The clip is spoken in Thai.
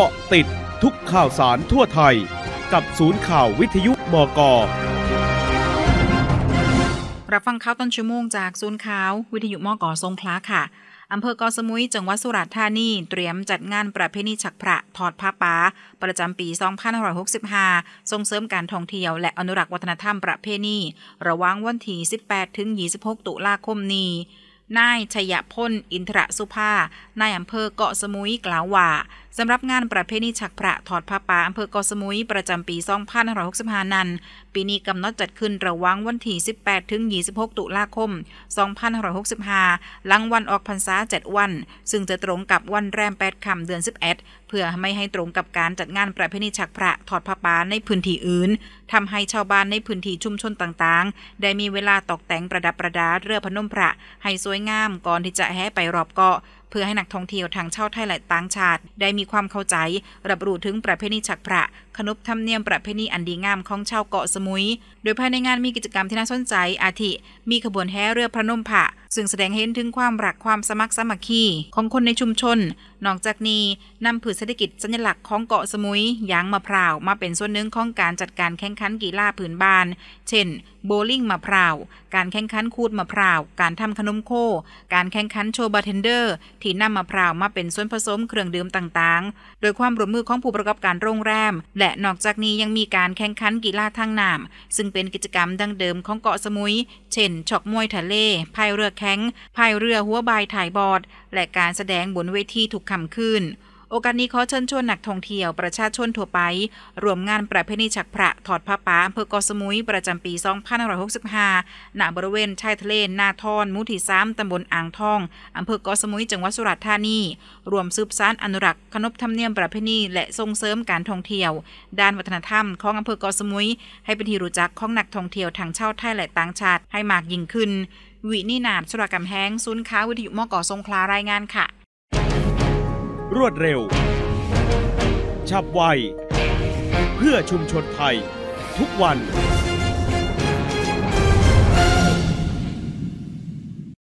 กาะติดทุกข่าวสารทั่วไทย กับศูนย์ข่าววิทยุบกรับฟังข่าวต้นชั่วโมงจากศูนย์ข่าววิทยุ มกสงขลาค่ะ อำเภอกอสมุยจังหวัดสุราษฎร์ธานีเตรียมจัดงานประเพณีฉักพระทอดผ้าป่าประจำปี 2565ส่งเสริมการท่องเที่ยว และอนุรักษ์วัฒนธรรมประเพณีระหว่างวันที่ 18ถึง26 ตุลาคมนี้ นายชยพลอินทรสุภา นายอำเภอเกาะสมุยกล่าวว่าสำหรับงานประเพณีฉักพระถอดผ้าป่าอำเภอกอสมุยประจำปี 2565 นั้น ปีนี้กำหนดจัดขึ้นระหว่างวันที่18 ถึง26ตุลาคม2565หลังวันออกพรรษา 7 วัน ซึ่งจะตรงกับวันแรม 8ค่ำเดือน 11 เพื่อไม่ให้ตรงกับการจัดงานประเพณีฉักพระถอดผ้าป่าในพื้นที่อื่นทำให้ชาวบ้านในพื้นที่ชุมชนต่าง ๆ ได้มีเวลาตกแต่งประดับประดาเรือพนมพระให้สวยงามก่อนที่จะแห่ไปรอบเกาะเพื่อให้นักท่องเที่ยวทั้งชาวไทยและต่างชาติได้มีความเข้าใจรับรู้ถึงประเพณีฉักพระ ขนบธรรมเนียมประเพณีอันดีงามของชาวเกาะสมุย โดยภายในงานมีกิจกรรมที่น่าสนใจอาทิมีขบวนแห่เรือพระนมผะซึ่งแสดงเห็นถึงความรักความสมัครสมัคคีของคนในชุมชน นอกจากนี้นำผืนเศรษฐกิจสัญลักษณ์ของเกาะสมุยยางมะพร้าวมาเป็นส่วนหนึ่งของการจัดการแข่งขันกีฬาผืนบานเช่นโบลิ่งมะพร้าวการแข่งขันคูดมะพร้าวการทำขนมโคการแข่งขันโชว์บาร์เทนเดอร์ที่นำมะพร้าวมาเป็นส่วนผสมเครื่องดื่มต่าง ๆ โดยความร่วมมือของผู้ประกอบการโรงแรมและนอกจากนี้ยังมีการแข่งขันกีฬาทางน้ำซึ่งเป็นกิจกรรมดั้งเดิมของเกาะสมุย เช่นช็อกมวยทะเลพายเรือแท้งภายเรือหัวบายถ่ายบอด และการแสดงบนเวทีถูกคำขึ้น โอกาสนี้ขอเชิญชวนนักท่องเที่ยวประชาชนทั่วไป รวมงานประเพณีฉักพระถอดพระป่าอำเภอกอสมุยประจำปี 2565 ณ บริเวณชายทะเลนาทอนมุที้ำตำบลอ่างทองอำเภอกอสมุยจังหวัดสุราษฎร์ธานีรวมสืบสานอนุรักษ์ขนบธรรมเนียมประเพณีและส่งเสริมการท่องเที่ยว ด้านวัฒนธรรมของอำเภอกอสมุยให้เป็นที่รู้จักของนักท่องเที่ยวทั้งชาวไทยและต่างชาติให้มากยิ่งขึ้นวินีนาศสุรกรรมแห้งศูนย์ค้าวิทยุมกอสงคลา รายงานค่ะ รวดเร็วฉับไว เพื่อชุมชนไทย ทุกวัน